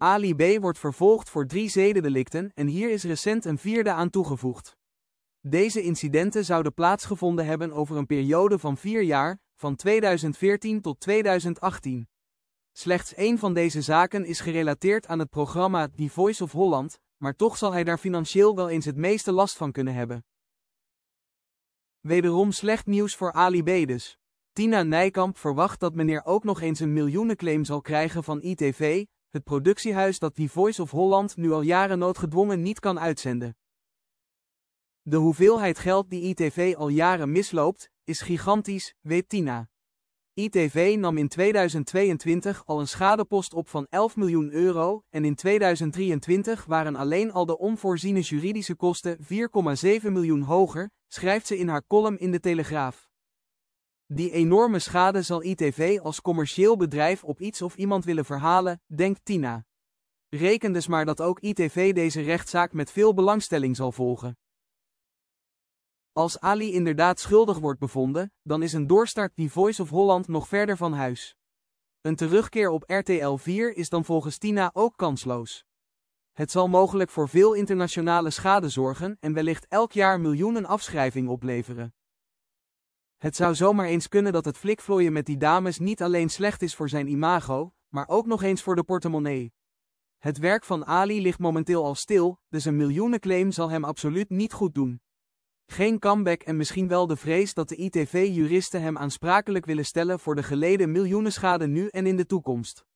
Ali B. wordt vervolgd voor drie zedendelicten en hier is recent een vierde aan toegevoegd. Deze incidenten zouden plaatsgevonden hebben over een periode van vier jaar, van 2014 tot 2018. Slechts één van deze zaken is gerelateerd aan het programma The Voice of Holland, maar toch zal hij daar financieel wel eens het meeste last van kunnen hebben. Wederom slecht nieuws voor Ali B. Dus. Tina Nijkamp verwacht dat meneer ook nog eens een miljoenenclaim zal krijgen van ITV, het productiehuis dat die Voice of Holland nu al jaren noodgedwongen niet kan uitzenden. De hoeveelheid geld die ITV al jaren misloopt, is gigantisch, weet Tina. ITV nam in 2022 al een schadepost op van 11 miljoen euro en in 2023 waren alleen al de onvoorziene juridische kosten 4,7 miljoen hoger, schrijft ze in haar column in de Telegraaf. Die enorme schade zal ITV als commercieel bedrijf op iets of iemand willen verhalen, denkt Tina. Reken dus maar dat ook ITV deze rechtszaak met veel belangstelling zal volgen. Als Ali inderdaad schuldig wordt bevonden, dan is een doorstart die Voice of Holland nog verder van huis. Een terugkeer op RTL 4 is dan volgens Tina ook kansloos. Het zal mogelijk voor veel internationale schade zorgen en wellicht elk jaar miljoenen afschrijving opleveren. Het zou zomaar eens kunnen dat het flikvlooien met die dames niet alleen slecht is voor zijn imago, maar ook nog eens voor de portemonnee. Het werk van Ali ligt momenteel al stil, dus een miljoenenclaim zal hem absoluut niet goed doen. Geen comeback en misschien wel de vrees dat de ITV-juristen hem aansprakelijk willen stellen voor de geleden miljoenenschade nu en in de toekomst.